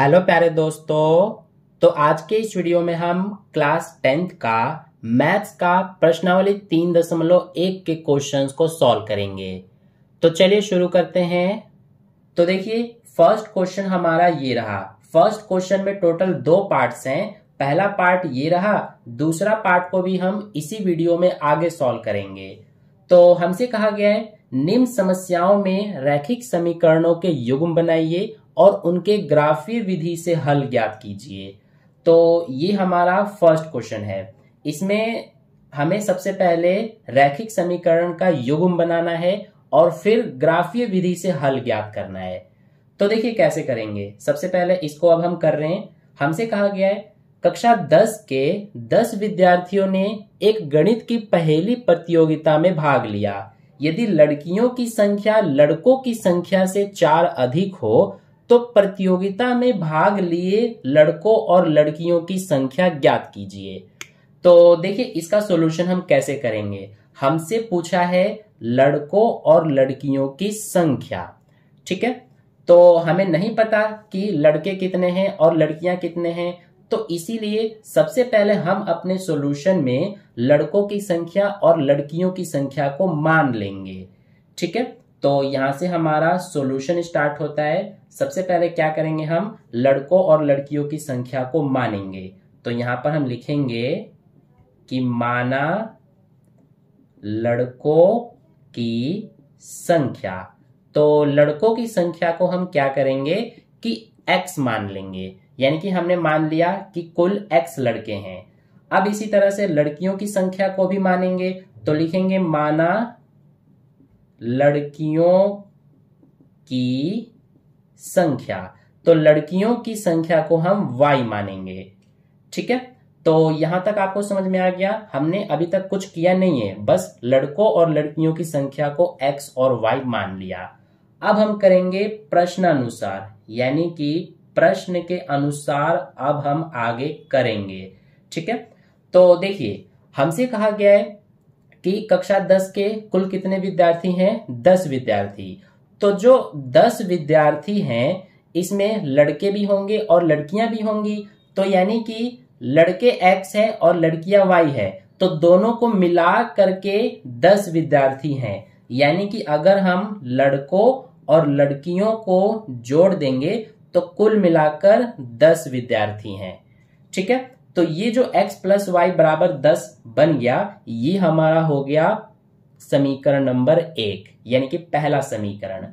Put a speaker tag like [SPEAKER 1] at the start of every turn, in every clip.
[SPEAKER 1] hello प्यारे दोस्तों तो आज के इस वीडियो में हम क्लास टेंथ का मैथ्स का प्रश्नावली तीन दशमलव एक के क्वेश्चन को सॉल्व करेंगे तो चलिए शुरू करते हैं तो देखिए फर्स्ट क्वेश्चन हमारा ये रहा फर्स्ट क्वेश्चन में टोटल दो पार्ट्स हैं पहला पार्ट ये रहा दूसरा पार्ट को भी हम इसी वीडियो में आगे सॉल्व करेंगे तो हमसे कहा गया है निम्न समस्याओं में रैखिक समीकरणों के युग्म बनाइए और उनके ग्राफीय विधि से हल ज्ञात कीजिए तो ये हमारा फर्स्ट क्वेश्चन है इसमें हमें सबसे पहले रैखिक समीकरण का युग्म बनाना है और फिर ग्राफीय विधि से हल ज्ञात करना है तो देखिए कैसे करेंगे सबसे पहले इसको अब हम कर रहे हैं हमसे कहा गया है कक्षा 10 के 10 विद्यार्थियों ने एक गणित की पहली प्रतियोगिता में भाग लिया यदि लड़कियों की संख्या लड़कों की संख्या से चार अधिक हो तो प्रतियोगिता में भाग लिए लड़कों और लड़कियों की संख्या ज्ञात कीजिए तो देखिए इसका सॉल्यूशन हम कैसे करेंगे हमसे पूछा है लड़कों और लड़कियों की संख्या ठीक है तो हमें नहीं पता कि लड़के कितने हैं और लड़कियां कितने हैं तो इसीलिए सबसे पहले हम अपने सॉल्यूशन में लड़कों की संख्या और लड़कियों की संख्या को मान लेंगे ठीक है तो यहां से हमारा सॉल्यूशन स्टार्ट होता है सबसे पहले क्या करेंगे हम लड़कों और लड़कियों की संख्या को मानेंगे तो यहां पर हम लिखेंगे कि माना लड़कों की संख्या तो लड़कों की संख्या को हम क्या करेंगे कि x मान लेंगे यानी कि हमने मान लिया कि कुल x लड़के हैं अब इसी तरह से लड़कियों की संख्या को भी मानेंगे तो लिखेंगे माना लड़कियों की संख्या तो लड़कियों की संख्या को हम वाई मानेंगे ठीक है तो यहां तक आपको समझ में आ गया हमने अभी तक कुछ किया नहीं है बस लड़कों और लड़कियों की संख्या को एक्स और वाई मान लिया अब हम करेंगे प्रश्नानुसार यानी कि प्रश्न के अनुसार अब हम आगे करेंगे ठीक है तो देखिए हमसे कहा गया है कि कक्षा दस के कुल कितने विद्यार्थी हैं दस विद्यार्थी तो जो दस विद्यार्थी हैं इसमें लड़के भी होंगे और लड़कियां भी होंगी तो यानी कि लड़के एक्स है और लड़कियां वाई है तो दोनों को मिला करके दस विद्यार्थी हैं यानी कि अगर हम लड़कों और लड़कियों को जोड़ देंगे तो कुल मिलाकर दस विद्यार्थी हैं ठीक है तो ये जो x प्लस वाई बराबर दस बन गया ये हमारा हो गया समीकरण नंबर एक यानी कि पहला समीकरण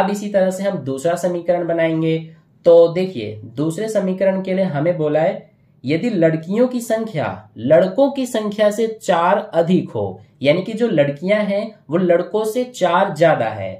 [SPEAKER 1] अब इसी तरह से हम दूसरा समीकरण बनाएंगे तो देखिए दूसरे समीकरण के लिए हमें बोला है यदि लड़कियों की संख्या लड़कों की संख्या से चार अधिक हो यानी कि जो लड़कियां हैं वो लड़कों से चार ज्यादा है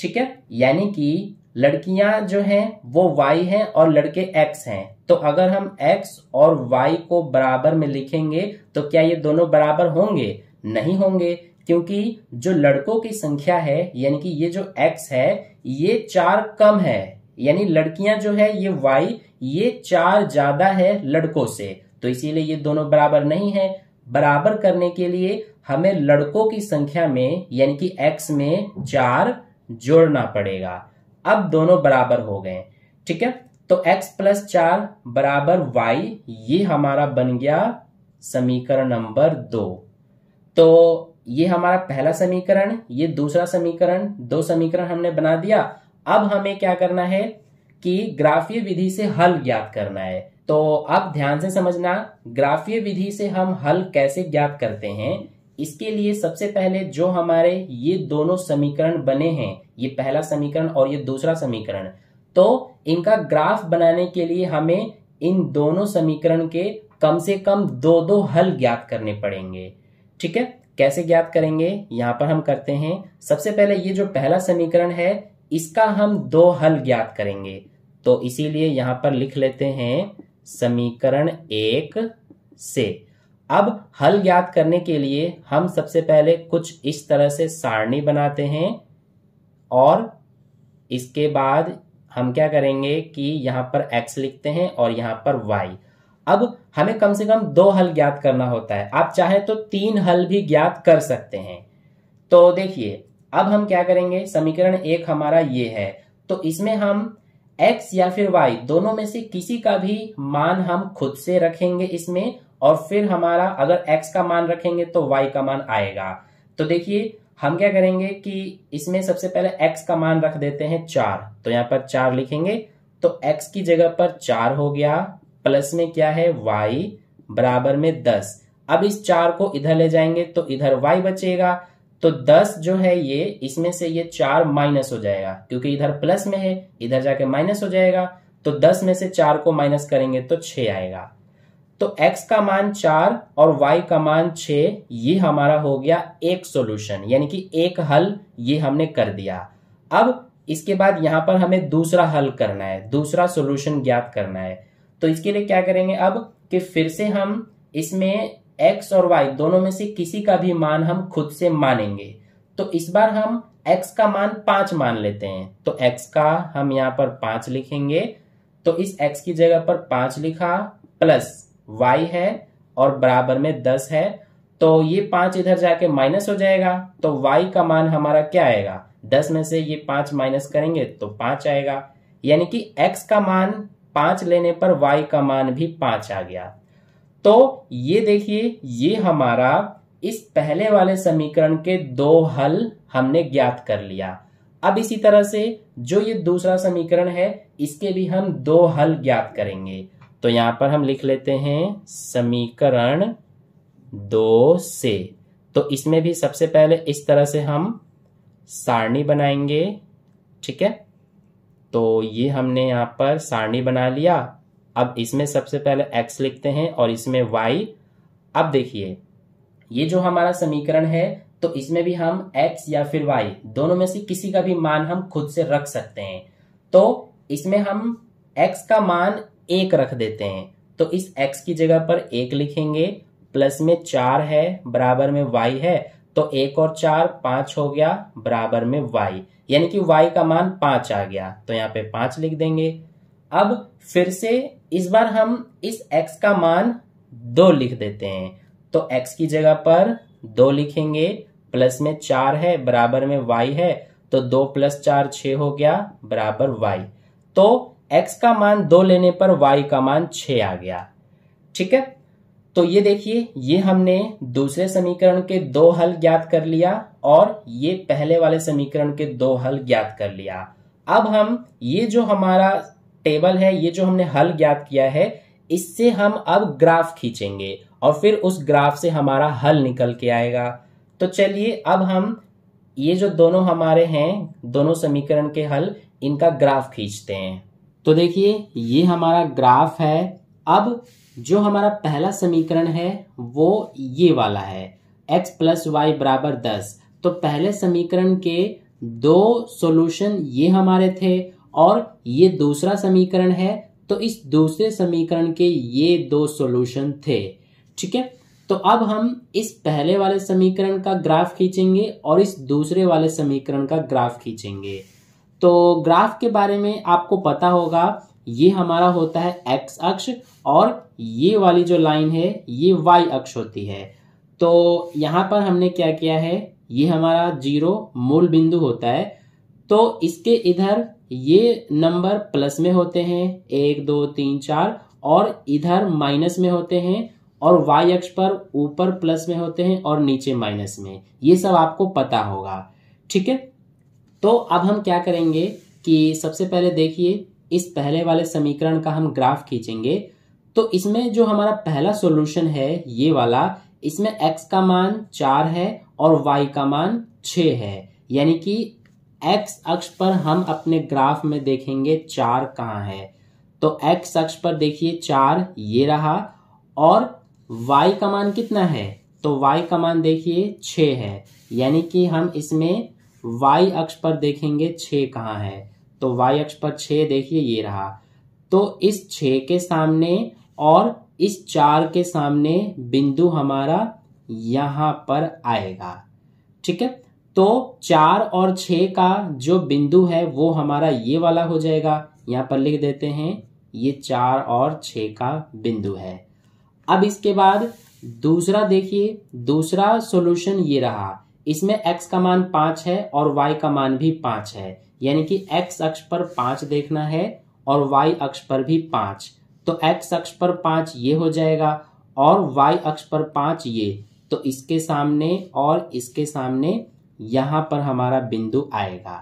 [SPEAKER 1] ठीक है यानी कि लड़कियां जो हैं वो y हैं और लड़के x हैं तो अगर हम x और y को बराबर में लिखेंगे तो क्या ये दोनों बराबर होंगे नहीं होंगे क्योंकि जो लड़कों की संख्या है यानी कि ये जो x है ये चार कम है यानी लड़कियां जो है ये y ये चार ज्यादा है लड़कों से तो इसीलिए ये दोनों बराबर नहीं है बराबर करने के लिए हमें लड़कों की संख्या में यानी कि x में चार जोड़ना पड़ेगा अब दोनों बराबर हो गए ठीक है तो x प्लस चार बराबर वाई ये हमारा बन गया समीकरण नंबर दो तो ये हमारा पहला समीकरण ये दूसरा समीकरण दो समीकरण हमने बना दिया अब हमें क्या करना है कि ग्राफीय विधि से हल ज्ञात करना है तो अब ध्यान से समझना ग्राफीय विधि से हम हल कैसे ज्ञात करते हैं इसके लिए सबसे पहले जो हमारे ये दोनों समीकरण बने हैं ये पहला समीकरण और ये दूसरा समीकरण तो इनका ग्राफ बनाने के लिए हमें इन दोनों समीकरण के कम से कम दो दो हल ज्ञात करने पड़ेंगे ठीक है कैसे ज्ञात करेंगे यहां पर हम करते हैं सबसे पहले ये जो पहला समीकरण है इसका हम दो हल ज्ञात करेंगे तो इसीलिए यहां पर लिख लेते हैं समीकरण एक से अब हल ज्ञात करने के लिए हम सबसे पहले कुछ इस तरह से सारणी बनाते हैं और इसके बाद हम क्या करेंगे कि यहां पर x लिखते हैं और यहां पर y अब हमें कम से कम दो हल ज्ञात करना होता है आप चाहे तो तीन हल भी ज्ञात कर सकते हैं तो देखिए अब हम क्या करेंगे समीकरण एक हमारा ये है तो इसमें हम x या फिर y दोनों में से किसी का भी मान हम खुद से रखेंगे इसमें और फिर हमारा अगर x का मान रखेंगे तो y का मान आएगा तो देखिए हम क्या करेंगे कि इसमें सबसे पहले x का मान रख देते हैं चार तो यहां पर चार लिखेंगे तो x की जगह पर चार हो गया प्लस में क्या है वाई बराबर में दस अब इस चार को इधर ले जाएंगे तो इधर वाई बचेगा तो दस जो है ये इसमें से ये चार माइनस हो जाएगा क्योंकि इधर प्लस में है इधर जाके माइनस हो जाएगा तो दस में से चार को माइनस करेंगे तो छ आएगा तो x का मान चार और y का मान छ ये हमारा हो गया एक सॉल्यूशन यानी कि एक हल ये हमने कर दिया अब इसके बाद यहां पर हमें दूसरा हल करना है दूसरा सॉल्यूशन ज्ञात करना है तो इसके लिए क्या करेंगे अब कि फिर से हम इसमें एक्स और वाई दोनों में से किसी का भी मान हम खुद से मानेंगे तो इस बार हम एक्स का मान पांच मान लेते हैं तो एक्स का हम यहां पर पांच लिखेंगे तो इस एक्स की जगह पर पांच लिखा प्लस वाई है और बराबर में दस है तो ये पांच इधर जाके माइनस हो जाएगा तो वाई का मान हमारा क्या आएगा दस में से ये पांच माइनस करेंगे तो पांच आएगा यानी कि एक्स का मान पांच लेने पर y का मान भी पांच आ गया तो ये देखिए ये हमारा इस पहले वाले समीकरण के दो हल हमने ज्ञात कर लिया अब इसी तरह से जो ये दूसरा समीकरण है इसके भी हम दो हल ज्ञात करेंगे तो यहां पर हम लिख लेते हैं समीकरण दो से तो इसमें भी सबसे पहले इस तरह से हम सारणी बनाएंगे ठीक है तो ये हमने यहाँ पर सारणी बना लिया अब इसमें सबसे पहले x लिखते हैं और इसमें y अब देखिए ये जो हमारा समीकरण है तो इसमें भी हम x या फिर y दोनों में से किसी का भी मान हम खुद से रख सकते हैं तो इसमें हम x का मान एक रख देते हैं तो इस x की जगह पर एक लिखेंगे प्लस में चार है बराबर में y है तो एक और चार पांच हो गया बराबर में वाई यानी कि वाई का मान पांच आ गया तो यहाँ पे पांच लिख देंगे अब फिर से इस बार हम इस एक्स का मान दो लिख देते हैं तो एक्स की जगह पर दो लिखेंगे प्लस में चार है बराबर में वाई है तो दो प्लस चार छ हो गया बराबर वाई तो एक्स का मान दो लेने पर वाई का मान छ आ गया ठीक है तो ये देखिए ये हमने दूसरे समीकरण के दो हल ज्ञात कर लिया और ये पहले वाले समीकरण के दो हल ज्ञात कर लिया अब हम ये जो हमारा टेबल है ये जो हमने हल ज्ञात किया है इससे हम अब ग्राफ खींचेंगे और फिर उस ग्राफ से हमारा हल निकल के आएगा तो चलिए अब हम ये जो दोनों हमारे हैं दोनों समीकरण के हल इनका ग्राफ खींचते हैं तो देखिए ये हमारा ग्राफ है अब जो हमारा पहला समीकरण है वो ये वाला है x प्लस वाई बराबर दस तो पहले समीकरण के दो सॉल्यूशन ये हमारे थे और ये दूसरा समीकरण है तो इस दूसरे समीकरण के ये दो सॉल्यूशन थे ठीक है तो अब हम इस पहले वाले समीकरण का ग्राफ खींचेंगे और इस दूसरे वाले समीकरण का ग्राफ खींचेंगे तो ग्राफ के बारे में आपको पता होगा ये हमारा होता है एक्स अक्ष और ये वाली जो लाइन है ये वाई अक्ष होती है तो यहाँ पर हमने क्या किया है ये हमारा जीरो मूल बिंदु होता है तो इसके इधर ये नंबर प्लस में होते हैं एक दो तीन चार और इधर माइनस में होते हैं और y अक्ष पर ऊपर प्लस में होते हैं और नीचे माइनस में ये सब आपको पता होगा ठीक है तो अब हम क्या करेंगे कि सबसे पहले देखिए इस पहले वाले समीकरण का हम ग्राफ खींचेंगे तो इसमें जो हमारा पहला सॉल्यूशन है ये वाला इसमें x का मान चार है और y का मान छ है यानी कि x अक्ष पर हम अपने ग्राफ में देखेंगे चार कहाँ है तो x अक्ष पर देखिए चार ये रहा और y का मान कितना है तो y का मान देखिए छ है यानी कि हम इसमें y अक्ष पर देखेंगे छ कहाँ है तो y अक्ष पर छ देखिए ये रहा तो इस छ के सामने और इस चार के सामने बिंदु हमारा यहां पर आएगा ठीक है तो चार और छ का जो बिंदु है वो हमारा ये वाला हो जाएगा यहां पर लिख देते हैं ये चार और छ का बिंदु है अब इसके बाद दूसरा देखिए दूसरा सॉल्यूशन ये रहा इसमें x का मान पांच है और y का मान भी पांच है यानी कि x अक्ष पर पांच देखना है और y अक्ष पर भी पांच तो एक्स अक्ष पर पांच ये हो जाएगा और वाई अक्ष पर पांच ये तो इसके सामने और इसके सामने यहां पर हमारा बिंदु आएगा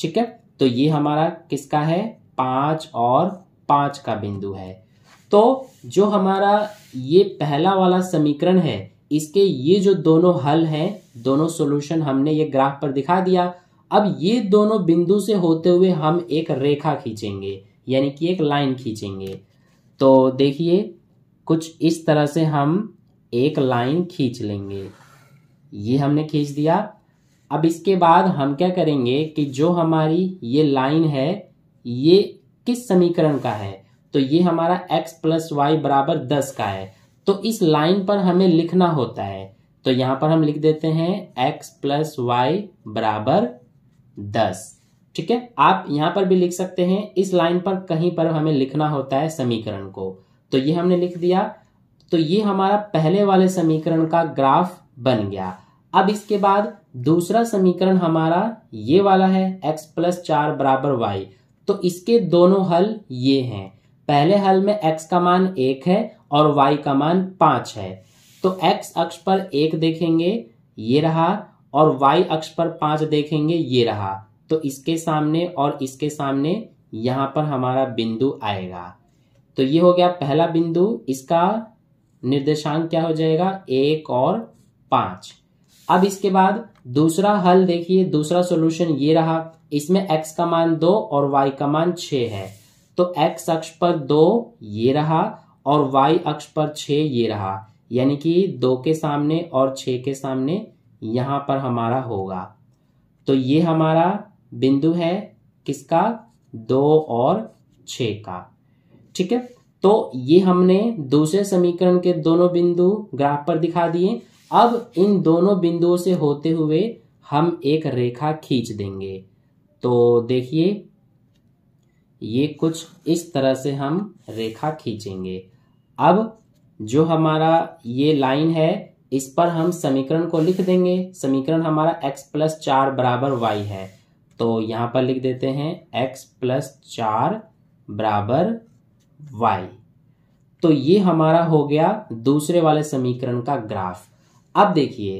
[SPEAKER 1] ठीक है तो ये हमारा किसका है पांच और पांच का बिंदु है तो जो हमारा ये पहला वाला समीकरण है इसके ये जो दोनों हल हैं दोनों सॉल्यूशन हमने ये ग्राफ पर दिखा दिया अब ये दोनों बिंदु से होते हुए हम एक रेखा खींचेंगे यानी कि एक लाइन खींचेंगे तो देखिए कुछ इस तरह से हम एक लाइन खींच लेंगे ये हमने खींच दिया अब इसके बाद हम क्या करेंगे कि जो हमारी ये लाइन है ये किस समीकरण का है तो ये हमारा x प्लस वाई बराबर दस का है तो इस लाइन पर हमें लिखना होता है तो यहां पर हम लिख देते हैं x प्लस वाई बराबर दस ठीक है आप यहां पर भी लिख सकते हैं इस लाइन पर कहीं पर हमें लिखना होता है समीकरण को तो ये हमने लिख दिया तो ये हमारा पहले वाले समीकरण का ग्राफ बन गया अब इसके बाद दूसरा समीकरण हमारा ये वाला है x प्लस चार बराबर वाई तो इसके दोनों हल ये हैं पहले हल में x का मान एक है और y का मान पांच है तो x अक्ष पर एक देखेंगे ये रहा और y अक्ष पर पांच देखेंगे ये रहा तो इसके सामने और इसके सामने यहां पर हमारा बिंदु आएगा तो ये हो गया पहला बिंदु इसका निर्देशांक क्या हो जाएगा एक और पांच अब इसके बाद दूसरा हल देखिए दूसरा सॉल्यूशन ये रहा इसमें x का मान दो और y का मान छ है तो x अक्ष पर दो ये रहा और y अक्ष पर छ ये रहा यानी कि दो के सामने और छ के सामने यहां पर हमारा होगा तो ये हमारा बिंदु है किसका दो और छ का ठीक है तो ये हमने दूसरे समीकरण के दोनों बिंदु ग्राफ पर दिखा दिए अब इन दोनों बिंदुओं से होते हुए हम एक रेखा खींच देंगे तो देखिए ये कुछ इस तरह से हम रेखा खींचेंगे अब जो हमारा ये लाइन है इस पर हम समीकरण को लिख देंगे समीकरण हमारा x प्लस चार बराबर वाई है तो यहाँ पर लिख देते हैं एक्स प्लस चार बराबर वाई तो ये हमारा हो गया दूसरे वाले समीकरण का ग्राफ अब देखिए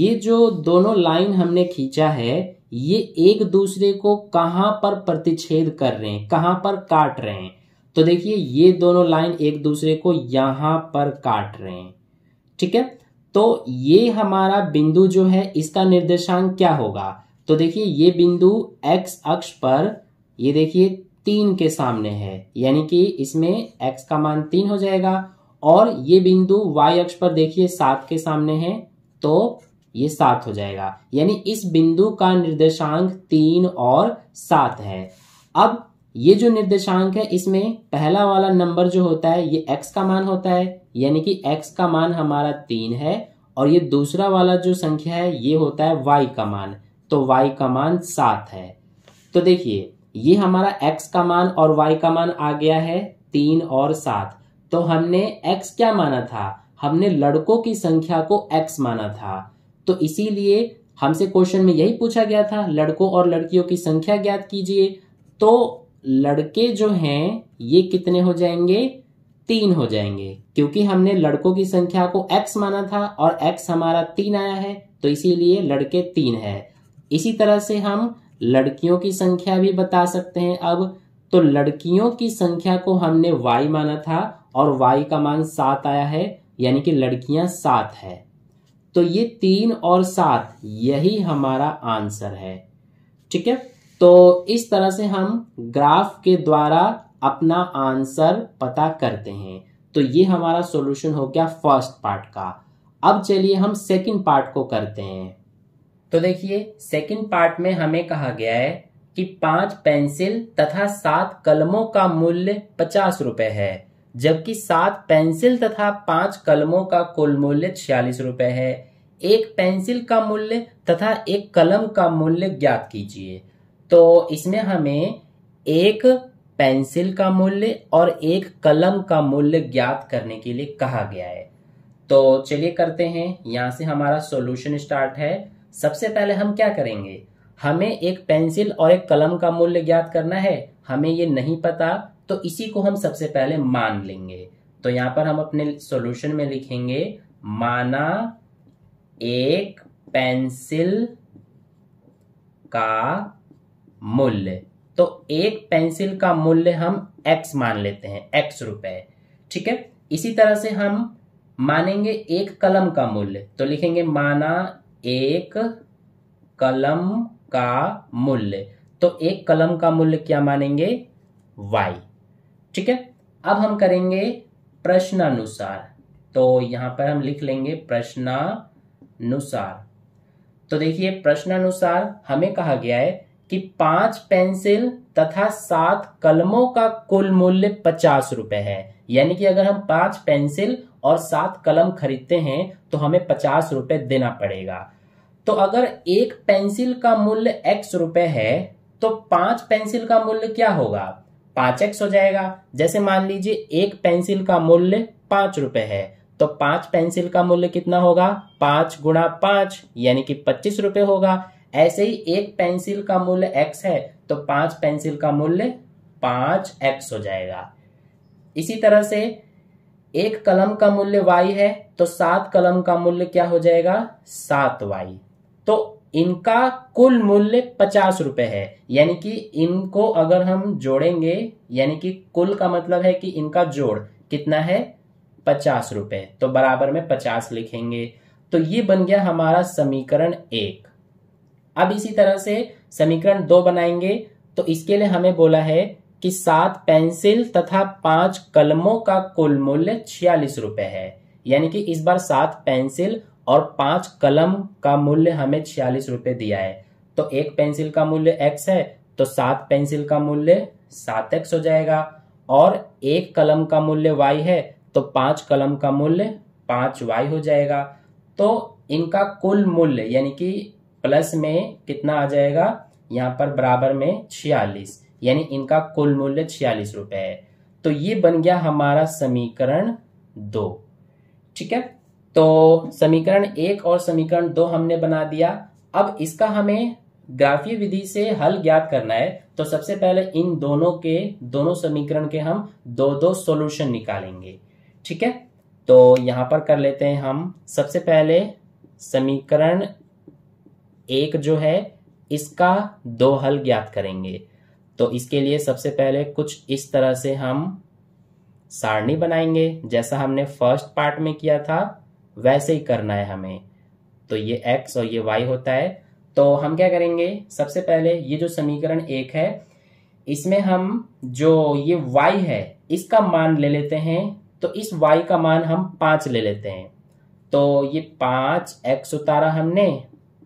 [SPEAKER 1] ये जो दोनों लाइन हमने खींचा है ये एक दूसरे को कहाँ पर प्रतिच्छेद कर रहे हैं कहाँ पर काट रहे हैं तो देखिए ये दोनों लाइन एक दूसरे को यहाँ पर काट रहे हैं ठीक है तो ये हमारा बिंदु जो है इसका निर्देशांक क्या होगा तो देखिए ये बिंदु एक्स अक्ष पर ये देखिए तीन के सामने है यानी कि इसमें एक्स का मान तीन हो जाएगा और ये बिंदु वाई अक्ष पर देखिए सात के सामने है तो ये सात हो जाएगा यानी इस बिंदु का निर्देशांक तीन और सात है अब ये जो निर्देशांक है इसमें पहला वाला नंबर जो होता है ये x का मान होता है यानी कि x का मान हमारा तीन है और ये दूसरा वाला जो संख्या है ये होता है y का मान तो y का मान सात है तो देखिए ये हमारा x का मान और y का मान आ गया है तीन और सात तो हमने x क्या माना था हमने लड़कों की संख्या को x माना था तो इसीलिए हमसे क्वेश्चन में यही पूछा गया था लड़कों और लड़कियों की संख्या ज्ञात कीजिए तो लड़के जो हैं ये कितने हो जाएंगे तीन हो जाएंगे क्योंकि हमने लड़कों की संख्या को x माना था और x हमारा तीन आया है तो इसीलिए लड़के तीन है इसी तरह से हम लड़कियों की संख्या भी बता सकते हैं अब तो लड़कियों की संख्या को हमने y माना था और y का मान सात आया है यानी कि लड़कियां सात है तो ये तीन और सात यही हमारा आंसर है ठीक है तो इस तरह से हम ग्राफ के द्वारा अपना आंसर पता करते हैं तो ये हमारा सॉल्यूशन हो गया फर्स्ट पार्ट का अब चलिए हम सेकंड पार्ट को करते हैं तो देखिए सेकंड पार्ट में हमें कहा गया है कि पांच पेंसिल तथा सात कलमों का मूल्य पचास रुपए है जबकि सात पेंसिल तथा पांच कलमों का कुल मूल्य छियालीस रुपए है एक पेंसिल का मूल्य तथा एक कलम का मूल्य ज्ञात कीजिए तो इसमें हमें एक पेंसिल का मूल्य और एक कलम का मूल्य ज्ञात करने के लिए कहा गया है तो चलिए करते हैं यहां से हमारा सॉल्यूशन स्टार्ट है सबसे पहले हम क्या करेंगे हमें एक पेंसिल और एक कलम का मूल्य ज्ञात करना है हमें ये नहीं पता तो इसी को हम सबसे पहले मान लेंगे तो यहां पर हम अपने सॉल्यूशन में लिखेंगे माना एक पेंसिल का मूल्य तो एक पेंसिल का मूल्य हम x मान लेते हैं x रुपए ठीक है इसी तरह से हम मानेंगे एक कलम का मूल्य तो लिखेंगे माना एक कलम का मूल्य तो एक कलम का मूल्य क्या मानेंगे वाई ठीक है अब हम करेंगे प्रश्नानुसार तो यहां पर हम लिख लेंगे प्रश्नानुसार तो देखिए प्रश्नानुसार हमें कहा गया है कि पांच पेंसिल तथा सात कलमों का कुल मूल्य पचास रुपए है यानी कि अगर हम पांच पेंसिल और सात कलम खरीदते हैं तो हमें पचास रुपए देना पड़ेगा तो अगर एक पेंसिल का मूल्य एक्स रुपए है तो पांच पेंसिल का मूल्य क्या होगा पांच एक्स हो जाएगा जैसे मान लीजिए एक पेंसिल का मूल्य पांच रुपए है तो पांच पेंसिल का मूल्य कितना होगा पांच गुणा पांच यानी कि पच्चीस रुपए होगा ऐसे ही एक पेंसिल का मूल्य एक्स है तो पांच पेंसिल का मूल्य पांच एक्स हो जाएगा इसी तरह से एक कलम का मूल्य वाई है तो सात कलम का मूल्य क्या हो जाएगा सात वाई तो इनका कुल मूल्य पचास रुपए है यानी कि इनको अगर हम जोड़ेंगे यानी कि कुल का मतलब है कि इनका जोड़ कितना है पचास रुपए तो बराबर में पचास लिखेंगे तो ये बन गया हमारा समीकरण एक अब इसी तरह से समीकरण दो बनाएंगे तो इसके लिए हमें बोला है कि सात पेंसिल तथा पांच कलमों का कुल मूल्य छियालीस रुपए है यानी कि इस बार सात पेंसिल और पांच कलम का मूल्य हमें छियालीस रुपए दिया है तो एक पेंसिल का मूल्य एक्स है तो सात पेंसिल का मूल्य सात एक्स हो जाएगा और एक कलम का मूल्य वाई है तो पांच कलम का मूल्य पांच वाई हो जाएगा तो इनका कुल मूल्य यानी कि प्लस में कितना आ जाएगा यहां पर बराबर में छियालीस यानी इनका कुल मूल्य छियालीस रुपए है तो ये बन गया हमारा समीकरण दो ठीक है तो समीकरण एक और समीकरण दो हमने बना दिया अब इसका हमें ग्राफीय विधि से हल ज्ञात करना है तो सबसे पहले इन दोनों के दोनों समीकरण के हम दो दो सॉल्यूशन निकालेंगे ठीक है तो यहां पर कर लेते हैं हम सबसे पहले समीकरण एक जो है इसका दो हल ज्ञात करेंगे तो इसके लिए सबसे पहले कुछ इस तरह से हम सारणी बनाएंगे जैसा हमने फर्स्ट पार्ट में किया था वैसे ही करना है हमें तो ये एक्स और ये वाई होता है तो हम क्या करेंगे सबसे पहले ये जो समीकरण एक है इसमें हम जो ये वाई है इसका मान ले लेते हैं तो इस वाई का मान हम पांच ले लेते हैं तो ये पांच एक्स उतारा हमने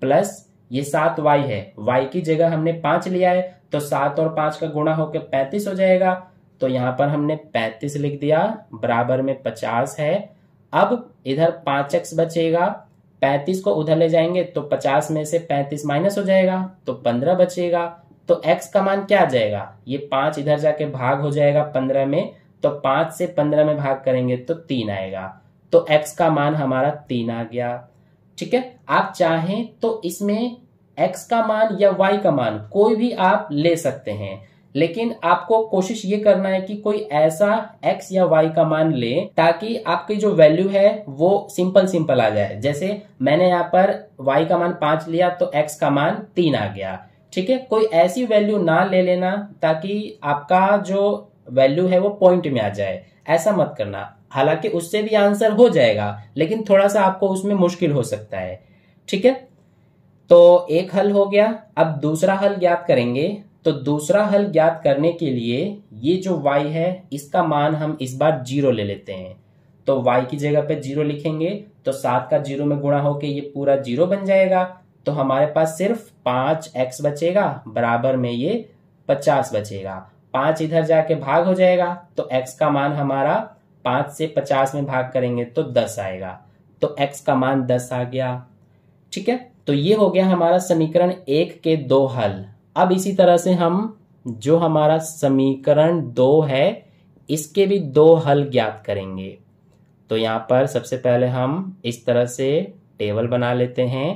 [SPEAKER 1] प्लस ये सात वाई है वाई की जगह हमने पांच लिया है तो सात और पांच का गुणा होकर पैंतीस हो जाएगा तो यहां पर हमने पैंतीस लिख दिया बराबर में पचास है अब इधर पांच एक्स बचेगा पैंतीस को उधर ले जाएंगे तो पचास में से पैंतीस माइनस हो जाएगा तो पंद्रह बचेगा तो एक्स का मान क्या आ जाएगा ये पांच इधर जाके भाग हो जाएगा पंद्रह में तो पांच से पंद्रह में भाग करेंगे तो तीन आएगा तो एक्स का मान हमारा तीन आ गया ठीक है आप चाहें तो इसमें एक्स का मान या वाई का मान कोई भी आप ले सकते हैं लेकिन आपको कोशिश ये करना है कि कोई ऐसा x या y का मान ले ताकि आपकी जो वैल्यू है वो सिंपल सिंपल आ जाए जैसे मैंने यहाँ पर y का मान पांच लिया तो x का मान तीन आ गया ठीक है कोई ऐसी वैल्यू ना ले लेना ताकि आपका जो वैल्यू है वो पॉइंट में आ जाए ऐसा मत करना हालांकि उससे भी आंसर हो जाएगा लेकिन थोड़ा सा आपको उसमें मुश्किल हो सकता है ठीक है तो एक हल हो गया अब दूसरा हल ज्ञात करेंगे तो दूसरा हल ज्ञात करने के लिए ये जो y है इसका मान हम इस बार जीरो ले लेते हैं तो y की जगह पे जीरो लिखेंगे तो सात का जीरो में गुणा होके ये पूरा जीरो बन जाएगा तो हमारे पास सिर्फ पांच एक्स बचेगा बराबर में ये पचास बचेगा पांच इधर जाके भाग हो जाएगा तो x का मान हमारा पांच से पचास में भाग करेंगे तो दस आएगा तो x का मान दस आ गया ठीक है तो ये हो गया हमारा समीकरण एक के दो हल अब इसी तरह से हम जो हमारा समीकरण दो है इसके भी दो हल ज्ञात करेंगे तो यहां पर सबसे पहले हम इस तरह से टेबल बना लेते हैं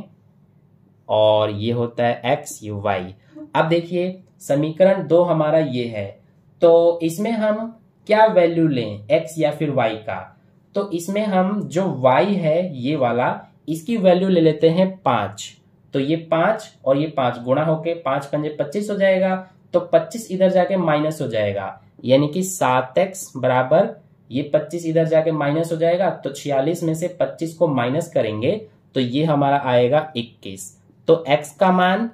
[SPEAKER 1] और ये होता है एक्स यू वाई अब देखिए समीकरण दो हमारा ये है तो इसमें हम क्या वैल्यू लें एक्स या फिर वाई का तो इसमें हम जो वाई है ये वाला इसकी वैल्यू ले लेते हैं पांच तो ये पांच और ये पांच गुणा होके पांच पंजे पच्चीस हो जाएगा तो पच्चीस इधर जाके माइनस हो जाएगा यानी कि सात एक्स बराबर ये पच्चीस इधर जाके माइनस हो जाएगा तो छियालीस में से पच्चीस को माइनस करेंगे तो ये हमारा आएगा इक्कीस तो एक्स का मान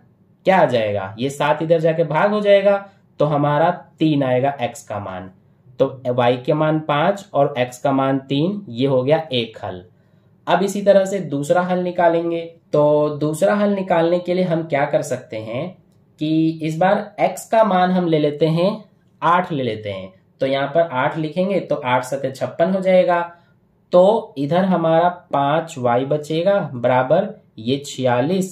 [SPEAKER 1] क्या आ जाएगा ये सात इधर जाके भाग हो जाएगा तो हमारा तीन आएगा एक्स का मान तो वाई के मान पांच और एक्स का मान तीन ये हो गया एक हल अब इसी तरह से दूसरा हल निकालेंगे तो दूसरा हल निकालने के लिए हम क्या कर सकते हैं कि इस बार x का मान हम ले लेते हैं आठ ले लेते हैं तो यहाँ पर आठ लिखेंगे तो आठ सत्य छप्पन हो जाएगा तो इधर हमारा पांच वाई बचेगा बराबर ये छियालीस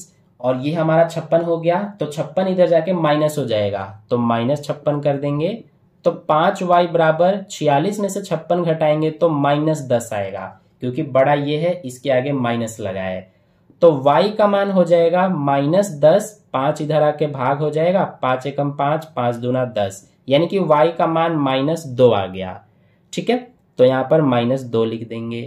[SPEAKER 1] और ये हमारा छप्पन हो गया तो छप्पन इधर जाके माइनस हो जाएगा तो माइनस छप्पन कर देंगे तो पांच वाई बराबर छियालीस में से छप्पन घटाएंगे तो माइनस दस आएगा क्योंकि बड़ा ये है इसके आगे माइनस लगाया है तो y का मान हो जाएगा माइनस दस पांच इधर आके भाग हो जाएगा पांच एकम पांच पांच दूना दस यानी कि y का मान माइनस दो आ गया ठीक है तो यहां पर माइनस दो लिख देंगे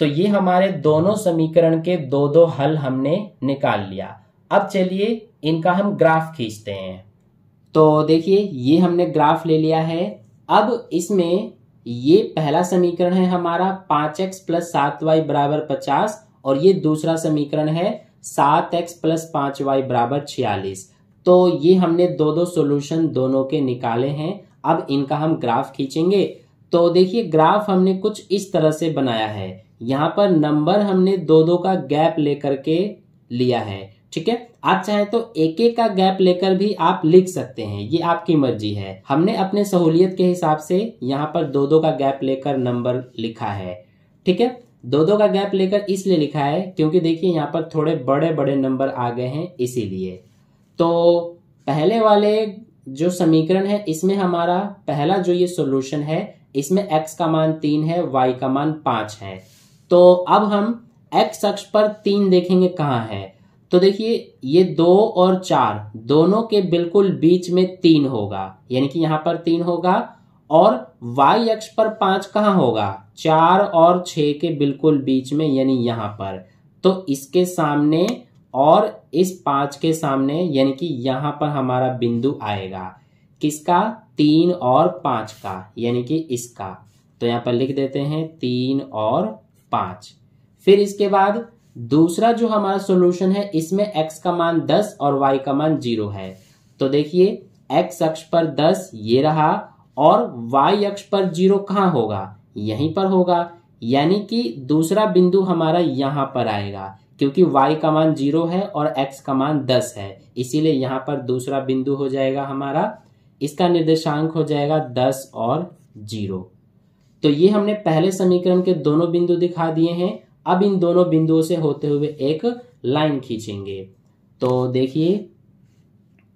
[SPEAKER 1] तो ये हमारे दोनों समीकरण के दो दो हल हमने निकाल लिया अब चलिए इनका हम ग्राफ खींचते हैं तो देखिए ये हमने ग्राफ ले लिया है अब इसमें ये पहला समीकरण है हमारा पांच एक्स प्लस सात वाई बराबर पचास और ये दूसरा समीकरण है सात एक्स प्लस पांच वाई बराबर छियालीस तो ये हमने दो दो सॉल्यूशन दोनों के निकाले हैं अब इनका हम ग्राफ खींचेंगे तो देखिए ग्राफ हमने कुछ इस तरह से बनाया है यहाँ पर नंबर हमने दो दो का गैप लेकर के लिया है ठीक है आप चाहे तो एक एक का गैप लेकर भी आप लिख सकते हैं ये आपकी मर्जी है हमने अपने सहूलियत के हिसाब से यहाँ पर दो दो का गैप लेकर नंबर लिखा है ठीक है दो दो का गैप लेकर इसलिए लिखा है क्योंकि देखिए यहाँ पर थोड़े बड़े बड़े नंबर आ गए हैं इसीलिए तो पहले वाले जो समीकरण है इसमें हमारा पहला जो ये सोल्यूशन है इसमें एक्स का मान तीन है वाई का मान पांच है तो अब हम एक्स अक्ष पर तीन देखेंगे कहाँ है तो देखिए ये दो और चार दोनों के बिल्कुल बीच में तीन होगा यानी कि यहां पर तीन होगा और y अक्ष पर पांच कहां होगा चार और छ के बिल्कुल बीच में यानी यहां पर तो इसके सामने और इस पांच के सामने यानी कि यहां पर हमारा बिंदु आएगा किसका तीन और पांच का यानी कि इसका तो यहां पर लिख देते हैं तीन और पांच फिर इसके बाद दूसरा जो हमारा सॉल्यूशन है इसमें x का मान 10 और y का मान 0 है तो देखिए x अक्ष पर 10 ये रहा और y अक्ष पर 0 कहाँ होगा यहीं पर होगा यानी कि दूसरा बिंदु हमारा यहां पर आएगा क्योंकि y का मान 0 है और x का मान 10 है इसीलिए यहां पर दूसरा बिंदु हो जाएगा हमारा इसका निर्देशांक हो जाएगा दस और जीरो तो ये हमने पहले समीकरण के दोनों बिंदु दिखा दिए हैं अब इन दोनों बिंदुओं से होते हुए एक लाइन खींचेंगे तो देखिए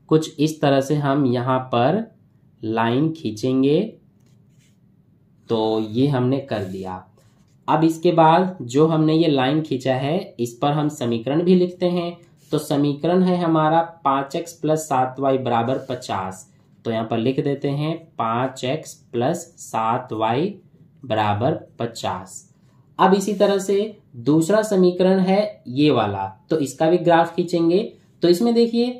[SPEAKER 1] कुछ इस तरह से हम यहाँ पर लाइन खींचेंगे तो ये हमने कर दिया अब इसके बाद जो हमने ये लाइन खींचा है इस पर हम समीकरण भी लिखते हैं तो समीकरण है हमारा पांच एक्स प्लस सात वाई बराबर पचास तो यहाँ पर लिख देते हैं पांच एक्स प्लस सात वाई बराबर पचास अब इसी तरह से दूसरा समीकरण है ये वाला तो इसका भी ग्राफ खींचेंगे तो इसमें देखिए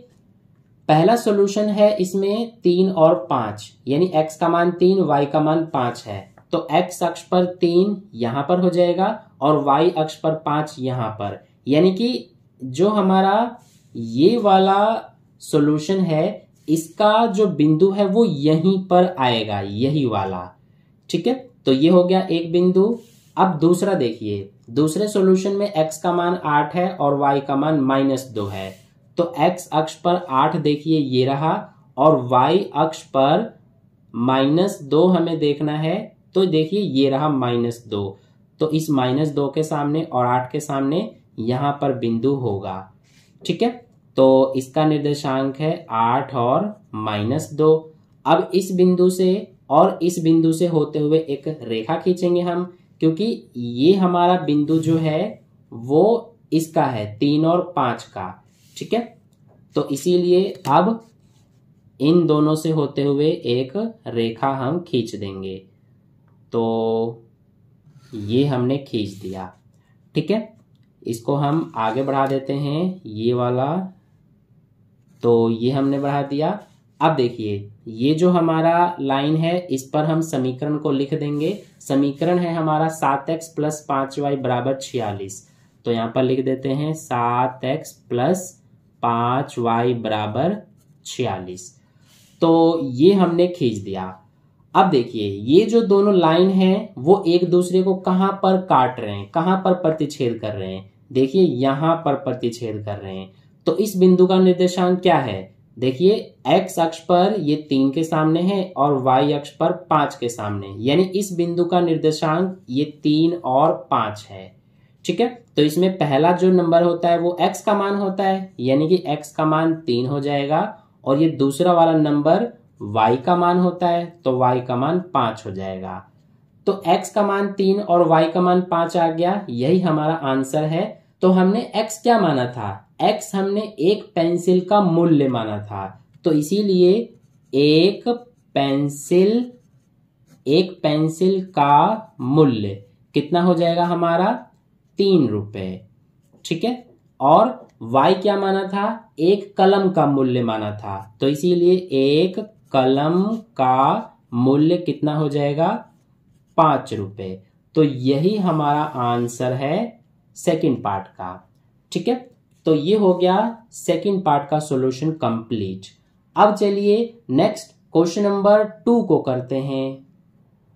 [SPEAKER 1] पहला सॉल्यूशन है इसमें तीन और पांच यानी x का मान तीन y का मान पांच है तो x अक्ष पर तीन यहां पर हो जाएगा और y अक्ष पर पांच यहां पर यानी कि जो हमारा ये वाला सॉल्यूशन है इसका जो बिंदु है वो यहीं पर आएगा यही वाला ठीक है तो ये हो गया एक बिंदु अब दूसरा देखिए दूसरे सॉल्यूशन में x का मान आठ है और y का मान माइनस दो है तो x अक्ष पर आठ देखिए ये रहा और y अक्ष पर माइनस दो हमें देखना है तो देखिए ये रहा माइनस दो तो इस माइनस दो के सामने और आठ के सामने यहां पर बिंदु होगा ठीक है तो इसका निर्देशांक है आठ और माइनस दो अब इस बिंदु से और इस बिंदु से होते हुए एक रेखा खींचेंगे हम क्योंकि ये हमारा बिंदु जो है वो इसका है तीन और पांच का ठीक है तो इसीलिए अब इन दोनों से होते हुए एक रेखा हम खींच देंगे तो ये हमने खींच दिया ठीक है इसको हम आगे बढ़ा देते हैं ये वाला तो ये हमने बढ़ा दिया अब देखिए ये जो हमारा लाइन है इस पर हम समीकरण को लिख देंगे समीकरण है हमारा सात एक्स प्लस पांच वाई बराबर छियालीस तो यहां पर लिख देते हैं सात एक्स प्लस पांच वाई बराबर छियालीस तो ये हमने खींच दिया अब देखिए ये जो दोनों लाइन है वो एक दूसरे को कहां पर काट रहे हैं कहां पर प्रतिच्छेद कर रहे हैं देखिए यहां पर प्रतिच्छेद कर रहे हैं तो इस बिंदु का निर्देशांक क्या है देखिए एक्स अक्ष पर ये तीन के सामने है और वाई अक्ष पर पांच के सामने यानी इस बिंदु का निर्देशांक ये तीन और पांच है ठीक है तो इसमें पहला जो नंबर होता है वो एक्स का मान होता है यानी कि एक्स का मान तीन हो जाएगा और ये दूसरा वाला नंबर वाई का मान होता है तो वाई का मान पांच हो जाएगा तो एक्स का मान तीन और वाई का मान पांच आ गया यही हमारा आंसर है तो हमने एक्स क्या माना था एक्स हमने एक पेंसिल का मूल्य माना था तो इसीलिए एक पेंसिल एक पेंसिल का मूल्य कितना हो जाएगा हमारा तीन रुपये ठीक है और वाई क्या माना था एक कलम का मूल्य माना था तो इसीलिए एक कलम का मूल्य कितना हो जाएगा पांच रुपये तो यही हमारा आंसर है सेकंड पार्ट का ठीक है तो ये हो गया सेकंड पार्ट का सॉल्यूशन कंप्लीट अब चलिए नेक्स्ट क्वेश्चन नंबर टू को करते हैं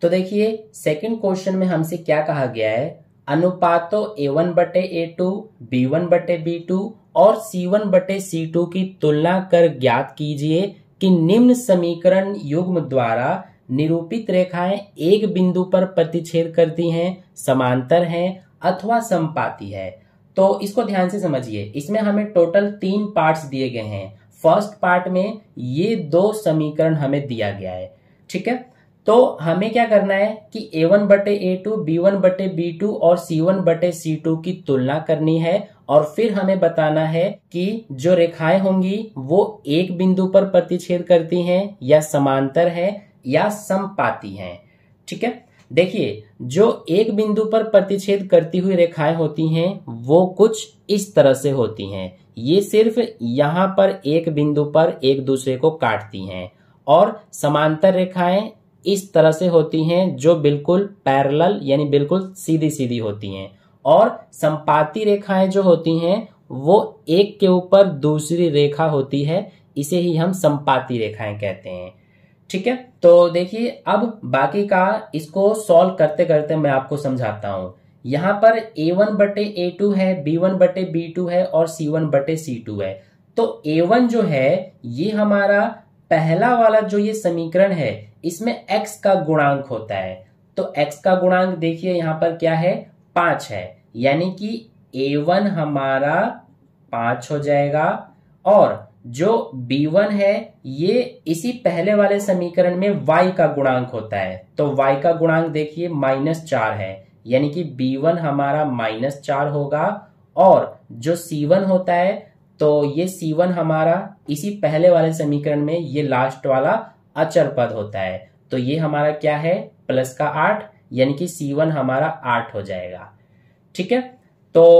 [SPEAKER 1] तो देखिए सेकंड क्वेश्चन में हमसे क्या कहा गया है अनुपातो ए वन बटे ए टू बी वन बटे बी टू और सी वन बटे सी टू की तुलना कर ज्ञात कीजिए कि निम्न समीकरण युग्म द्वारा निरूपित रेखाएं एक बिंदु पर प्रतिच्छेद करती हैं समांतर हैं अथवा संपाती है तो इसको ध्यान से समझिए इसमें हमें टोटल तीन पार्ट्स दिए गए हैं फर्स्ट पार्ट में ये दो समीकरण हमें दिया गया है ठीक है तो हमें क्या करना है कि ए वन बटे ए टू बी वन बटे बी टू और सी वन बटे सी टू की तुलना करनी है और फिर हमें बताना है कि जो रेखाएं होंगी वो एक बिंदु पर प्रतिच्छेद करती हैं या समांतर है या समपाती हैं ठीक है देखिए जो एक बिंदु पर प्रतिच्छेद करती हुई रेखाएं होती हैं वो कुछ इस तरह से होती हैं ये सिर्फ यहाँ पर एक बिंदु पर एक दूसरे को काटती हैं और समांतर रेखाएं इस तरह से होती हैं जो बिल्कुल पैरेलल यानी बिल्कुल सीधी सीधी होती हैं और संपाती रेखाएं जो होती हैं वो एक के ऊपर दूसरी रेखा होती है इसे ही हम संपाती रेखाएं कहते हैं ठीक है तो देखिए अब बाकी का इसको सॉल्व करते करते मैं आपको समझाता हूं यहां पर ए वन बटे ए टू है बी वन बटे बी टू है और सी वन बटे सी टू है तो ए वन जो है ये हमारा पहला वाला जो ये समीकरण है इसमें एक्स का गुणांक होता है तो एक्स का गुणांक देखिए यहां पर क्या है पांच है यानी कि ए वन हमारा पांच हो जाएगा और जो b1 है ये इसी पहले वाले समीकरण में y का गुणांक होता है तो y का गुणांक देखिए माइनस चार है यानी कि b1 हमारा माइनस चार होगा और जो c1 होता है तो ये c1 हमारा इसी पहले वाले समीकरण में ये लास्ट वाला अचर पद होता है तो ये हमारा क्या है प्लस का आठ यानी कि c1 हमारा आठ हो जाएगा ठीक है तो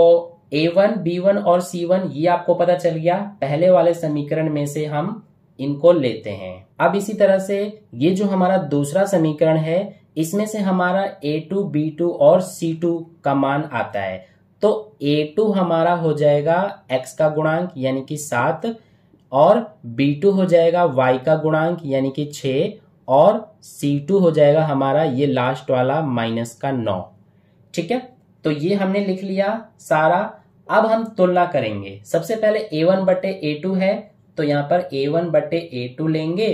[SPEAKER 1] ए वन बी वन और सी वन ये आपको पता चल गया पहले वाले समीकरण में से हम इनको लेते हैं अब इसी तरह से ये जो हमारा दूसरा समीकरण है इसमें से हमारा ए टू बी टू और सी टू का मान आता है तो ए टू हमारा हो जाएगा एक्स का गुणांक यानी कि सात और बी टू हो जाएगा वाई का गुणांक यानी कि छः और सी टू हो जाएगा हमारा ये लास्ट वाला माइनस का नौ ठीक है तो ये हमने लिख लिया सारा अब हम तुलना करेंगे सबसे पहले ए वन बटे ए टू है तो यहाँ पर ए वन बटे ए टू लेंगे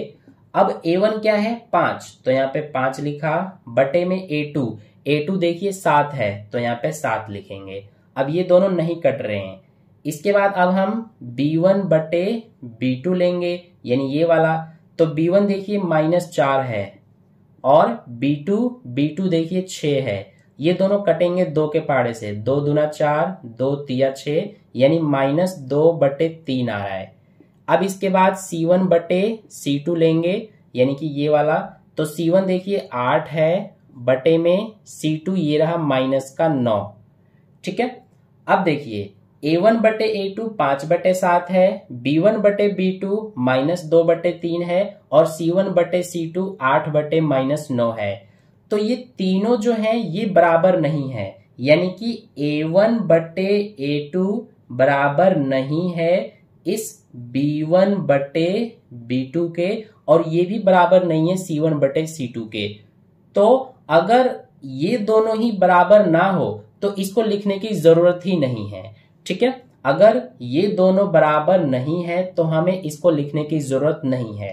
[SPEAKER 1] अब ए वन क्या है पांच तो यहाँ पे पांच लिखा बटे में ए टू ए टू देखिए सात है तो यहाँ पे सात लिखेंगे अब ये दोनों नहीं कट रहे हैं इसके बाद अब हम बी वन बटे बी टू लेंगे यानी ये वाला तो बी वन देखिए माइनस चार है और बी टू बी टू देखिए छ है ये दोनों कटेंगे दो के पहाड़े से दो दुना चार दो तिया छ यानी माइनस दो बटे तीन आ रहा है अब इसके बाद सी वन बटे सी टू लेंगे यानी कि ये वाला तो सी वन देखिए आठ है बटे में सी टू ये रहा माइनस का नौ ठीक है अब देखिए ए वन बटे ए टू पांच बटे सात है बी वन बटे बी टू माइनस दो बटे तीन है और सी वन बटे सी टू आठ बटे माइनस नौ है तो ये तीनों जो हैं ये बराबर नहीं है यानी कि ए वन बटे ए टू बराबर नहीं है इस बी वन बटे बी टू के और ये भी बराबर नहीं है सी वन बटे सी टू के तो अगर ये दोनों ही बराबर ना हो तो इसको लिखने की जरूरत ही नहीं है ठीक है अगर ये दोनों बराबर नहीं है तो हमें इसको लिखने की जरूरत नहीं है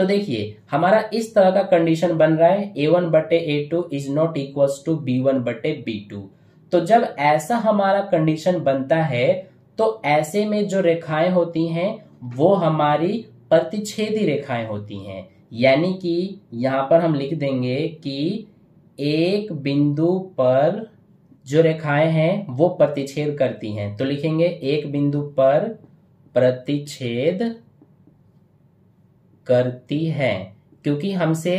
[SPEAKER 1] तो देखिए हमारा इस तरह का कंडीशन बन रहा है ए वन बटे A two is not equal to B one बटे बी टू तो जब ऐसा हमारा कंडीशन बनता है तो ऐसे में जो रेखाएं होती हैं वो हमारी प्रतिच्छेदी रेखाएं होती हैं यानी कि यहां पर हम लिख देंगे कि एक बिंदु पर जो रेखाएं हैं वो प्रतिच्छेद करती हैं तो लिखेंगे एक बिंदु पर प्रतिच्छेद करती है क्योंकि हमसे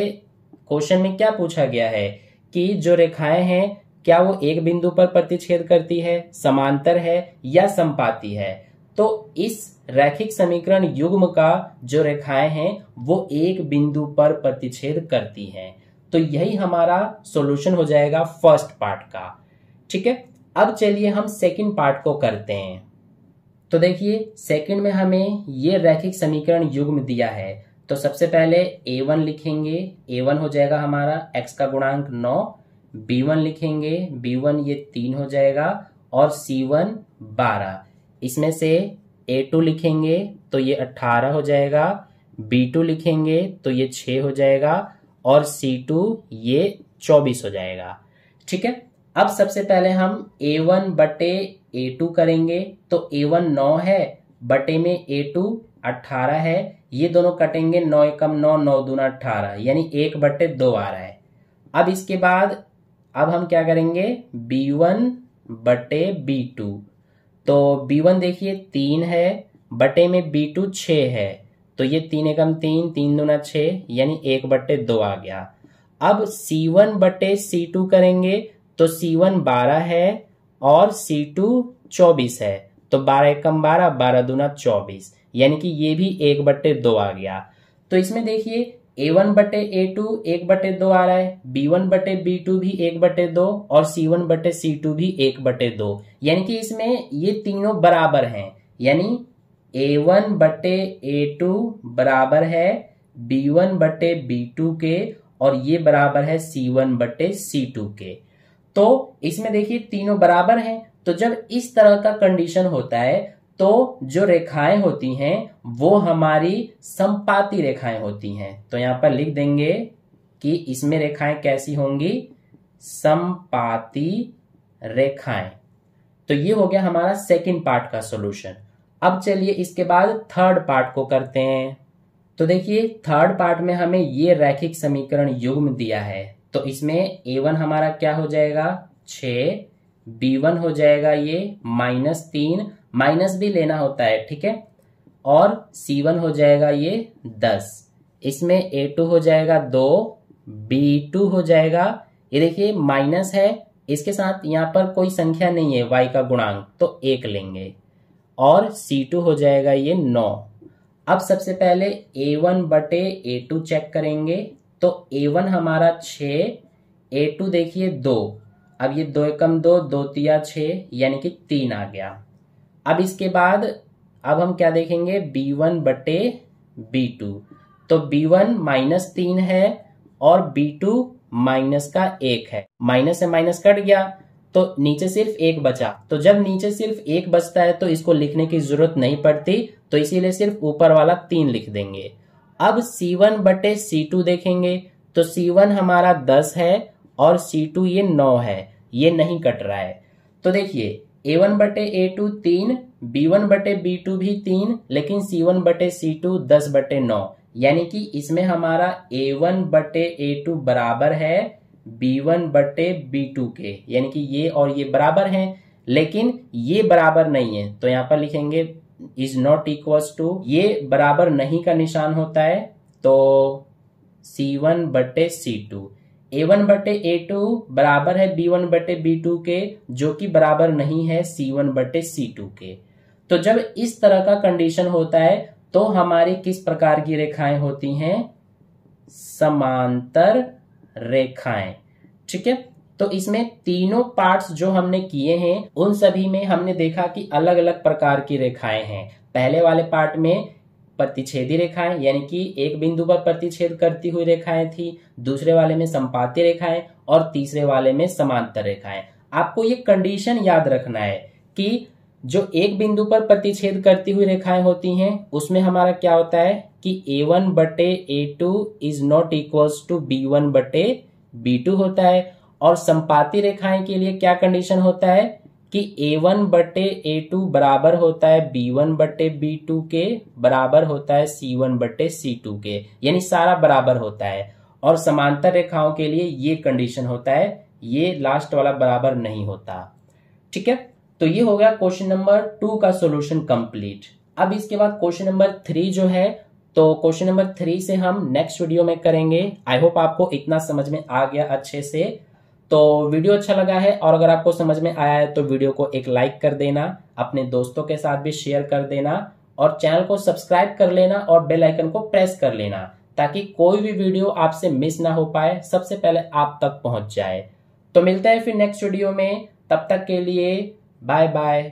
[SPEAKER 1] क्वेश्चन में क्या पूछा गया है कि जो रेखाएं हैं क्या वो एक बिंदु पर प्रतिच्छेद करती है समांतर है या संपाती है तो इस रैखिक समीकरण युग्म का जो रेखाएं हैं वो एक बिंदु पर प्रतिच्छेद करती हैं तो यही हमारा सॉल्यूशन हो जाएगा फर्स्ट पार्ट का ठीक है अब चलिए हम सेकंड पार्ट को करते हैं तो देखिए सेकंड में हमें ये रैखिक समीकरण युग्म दिया है तो सबसे पहले ए वन लिखेंगे ए वन हो जाएगा हमारा एक्स का गुणांक नौ बी वन लिखेंगे बी वन ये तीन हो जाएगा और सी वन बारह इसमें से ए टू लिखेंगे तो ये अट्ठारह हो जाएगा बी टू लिखेंगे तो ये छ हो जाएगा और सी टू ये चौबीस हो जाएगा ठीक है अब सबसे पहले हम ए वन बटे ए टू करेंगे तो ए वन नौ है बटे में ए टू अट्ठारह है ये दोनों कटेंगे नौ एकम नौ नौ दूना अट्ठारह यानी एक बटे दो आ रहा है अब इसके बाद अब हम क्या करेंगे बी वन बटे बी टू तो बी वन देखिए तीन है बटे में बी टू छ है तो ये तीन एकम तीन तीन दूना छ यानी एक बट्टे दो आ गया अब सी वन बटे सी टू करेंगे तो सी वन बारह है और सी टू चौबीस है तो बारह एकम बारह बारह दूना चौबीस यानी कि ये भी एक बट्टे दो आ गया तो इसमें देखिए ए वन बटे ए टू एक बटे दो आ रहा है बी वन बटे बी टू भी एक बटे दो और सी वन बटे सी टू भी एक बटे दो यानी कि इसमें ये तीनों बराबर हैं यानी ए वन बटे ए टू बराबर है बी वन बटे बी टू के और ये बराबर है सी वन बटे सी टू के तो इसमें देखिए तीनों बराबर हैं तो जब इस तरह का कंडीशन होता है तो जो रेखाएं होती हैं वो हमारी संपाती रेखाएं होती हैं तो यहां पर लिख देंगे कि इसमें रेखाएं कैसी होंगी संपाती रेखाएं तो ये हो गया हमारा सेकंड पार्ट का सॉल्यूशन अब चलिए इसके बाद थर्ड पार्ट को करते हैं तो देखिए थर्ड पार्ट में हमें ये रैखिक समीकरण युग्म दिया है तो इसमें ए वन हमारा क्या हो जाएगा छ बी वन हो जाएगा ये माइनस तीन माइनस भी लेना होता है ठीक है और सी वन हो जाएगा ये दस इसमें ए टू हो जाएगा दो बी टू हो जाएगा ये देखिए माइनस है इसके साथ यहाँ पर कोई संख्या नहीं है वाई का गुणांक तो एक लेंगे और सी टू हो जाएगा ये नौ अब सबसे पहले ए वन बटे ए टू चेक करेंगे तो ए वन हमारा छ ए टू देखिए दो अब ये दो एकम दो दो तिया छः यानी कि तीन आ गया अब इसके बाद अब हम क्या देखेंगे बी वन बटे बी टू तो बी वन माइनस तीन है और बी टू माइनस का एक है माइनस से माइनस कट गया तो नीचे सिर्फ एक बचा तो जब नीचे सिर्फ एक बचता है तो इसको लिखने की जरूरत नहीं पड़ती तो इसीलिए सिर्फ ऊपर वाला तीन लिख देंगे अब सी वन बटे सी टू देखेंगे तो सी वन हमारा दस है और सी टू ये नौ है ये नहीं कट रहा है तो देखिए ए वन बटे ए टू तीन बी वन बटे बी टू भी तीन लेकिन सी वन बटे सी टू दस बटे नौ यानी कि इसमें हमारा ए वन बटे ए टू बराबर है बी वन बटे बी टू के यानी कि ये और ये बराबर हैं लेकिन ये बराबर नहीं है तो यहां पर लिखेंगे इज नॉट इक्वल टू ये बराबर नहीं का निशान होता है तो सी वन बटे सी टू ए वन बटे ए टू बराबर है बी वन बटे बी टू के जो कि बराबर नहीं है सी वन बटे सी टू के तो जब इस तरह का कंडीशन होता है तो हमारी किस प्रकार की रेखाएं होती हैं समांतर रेखाएं ठीक है तो इसमें तीनों पार्ट्स जो हमने किए हैं उन सभी में हमने देखा कि अलग अलग प्रकार की रेखाएं हैं पहले वाले पार्ट में प्रतिच्छेदी रेखाएं यानी कि एक बिंदु पर प्रतिच्छेद करती हुई रेखाएं थी दूसरे वाले में संपाती रेखाएं और तीसरे वाले में समांतर रेखाएं आपको ये कंडीशन याद रखना है कि जो एक बिंदु पर प्रतिच्छेद करती हुई रेखाएं होती हैं उसमें हमारा क्या होता है कि ए वन बटे A two is not equals to B one बटे बी टू होता है और संपाती रेखाएं के लिए क्या कंडीशन होता है कि ए वन बटे ए टू बराबर होता है बी वन बटे बी टू के बराबर होता है सी वन बटे सी टू के यानी सारा बराबर होता है और समांतर रेखाओं के लिए ये कंडीशन होता है ये लास्ट वाला बराबर नहीं होता ठीक है तो ये हो गया क्वेश्चन नंबर टू का सोल्यूशन कंप्लीट अब इसके बाद क्वेश्चन नंबर थ्री जो है तो क्वेश्चन नंबर थ्री से हम नेक्स्ट वीडियो में करेंगे आई होप आपको इतना समझ में आ गया अच्छे से तो वीडियो अच्छा लगा है और अगर आपको समझ में आया है तो वीडियो को एक लाइक कर देना अपने दोस्तों के साथ भी शेयर कर देना और चैनल को सब्सक्राइब कर लेना और बेल आइकन को प्रेस कर लेना ताकि कोई भी वीडियो आपसे मिस ना हो पाए सबसे पहले आप तक पहुंच जाए तो मिलते हैं फिर नेक्स्ट वीडियो में तब तक के लिए बाय बाय